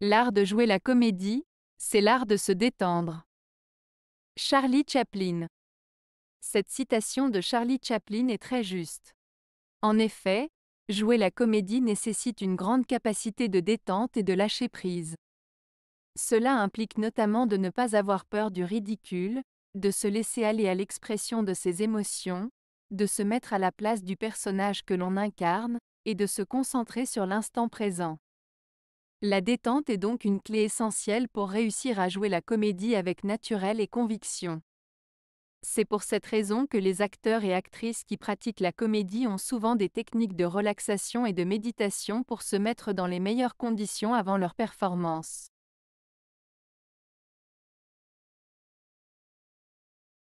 L'art de jouer la comédie, c'est l'art de se détendre. Charlie Chaplin. Cette citation de Charlie Chaplin est très juste. En effet, jouer la comédie nécessite une grande capacité de détente et de lâcher prise. Cela implique notamment de ne pas avoir peur du ridicule, de se laisser aller à l'expression de ses émotions, de se mettre à la place du personnage que l'on incarne, et de se concentrer sur l'instant présent. La détente est donc une clé essentielle pour réussir à jouer la comédie avec naturel et conviction. C'est pour cette raison que les acteurs et actrices qui pratiquent la comédie ont souvent des techniques de relaxation et de méditation pour se mettre dans les meilleures conditions avant leur performance.